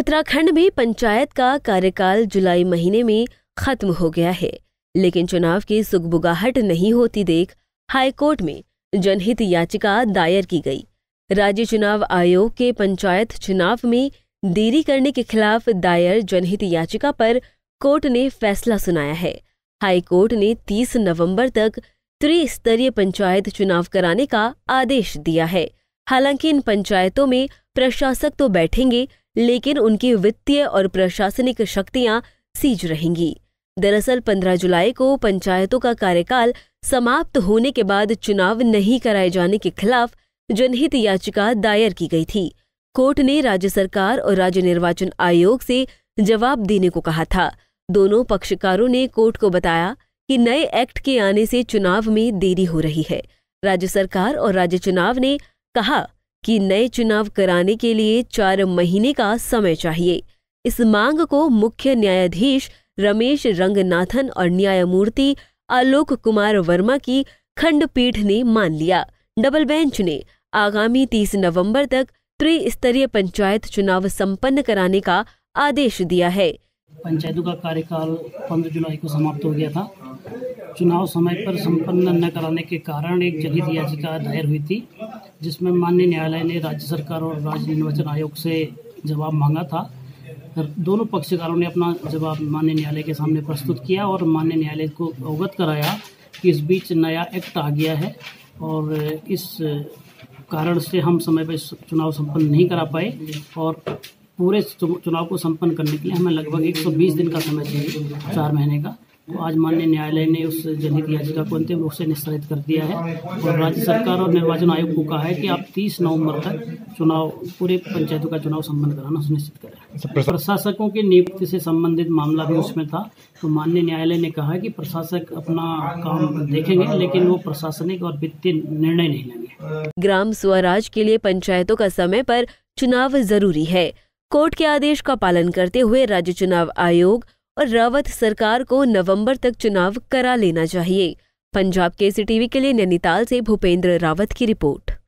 उत्तराखंड में पंचायत का कार्यकाल जुलाई महीने में खत्म हो गया है लेकिन चुनाव की सुगबुगाहट नहीं होती देख हाईकोर्ट में जनहित याचिका दायर की गई राज्य चुनाव आयोग के पंचायत चुनाव में देरी करने के खिलाफ दायर जनहित याचिका पर कोर्ट ने फैसला सुनाया है हाई कोर्ट ने 30 नवंबर तक त्रिस्तरीय पंचायत चुनाव कराने का आदेश दिया है हालांकि इन पंचायतों में प्रशासक तो बैठेंगे लेकिन उनकी वित्तीय और प्रशासनिक शक्तियां सीज रहेंगी दरअसल 15 जुलाई को पंचायतों का कार्यकाल समाप्त होने के बाद चुनाव नहीं कराए जाने के खिलाफ जनहित याचिका दायर की गई थी कोर्ट ने राज्य सरकार और राज्य निर्वाचन आयोग से जवाब देने को कहा था दोनों पक्षकारों ने कोर्ट को बताया कि नए एक्ट के आने से चुनाव में देरी हो रही है राज्य सरकार और राज्य चुनाव ने कहा कि नए चुनाव कराने के लिए चार महीने का समय चाहिए इस मांग को मुख्य न्यायाधीश रमेश रंगनाथन और न्यायमूर्ति आलोक कुमार वर्मा की खंडपीठ ने मान लिया डबल बेंच ने आगामी 30 नवंबर तक त्रिस्तरीय पंचायत चुनाव संपन्न कराने का आदेश दिया है पंचायतों का कार्यकाल 15 जुलाई को समाप्त हो गया था चुनाव समय पर संपन्न न कराने के कारण एक जनहित याचिका दायर हुई थी जिसमें माननीय न्यायालय ने राज्य सरकार और राज्य निर्वाचन आयोग से जवाब मांगा था दोनों पक्षकारों ने अपना जवाब माननीय न्यायालय के सामने प्रस्तुत किया और माननीय न्यायालय को अवगत कराया कि इस बीच नया एक्ट आ गया है और इस कारण से हम समय पर चुनाव संपन्न नहीं करा पाए और पूरे चुनाव को संपन्न करने के लिए हमें लगभग 120 दिन का समय चाहिए चार महीने का तो आज मान्य न्यायालय ने उस जनहित याचिका को अंतिम रूप से निस्तारित कर दिया है और राज्य सरकार और निर्वाचन आयोग को कहा है कि आप 30 नवंबर तक चुनाव पूरे पंचायतों का चुनाव संबंध कराना सुनिश्चित करें अच्छा, प्रशासकों की नियुक्ति से संबंधित मामला भी उसमें था तो माननीय न्यायालय ने कहा कि प्रशासक अपना काम देखेंगे लेकिन वो प्रशासनिक और वित्तीय निर्णय नहीं लेंगे ग्राम स्वराज के लिए पंचायतों का समय पर चुनाव जरूरी है कोर्ट के आदेश का पालन करते हुए राज्य चुनाव आयोग और रावत सरकार को नवंबर तक चुनाव करा लेना चाहिए पंजाब के सी टीवी के लिए नैनीताल से भूपेंद्र रावत की रिपोर्ट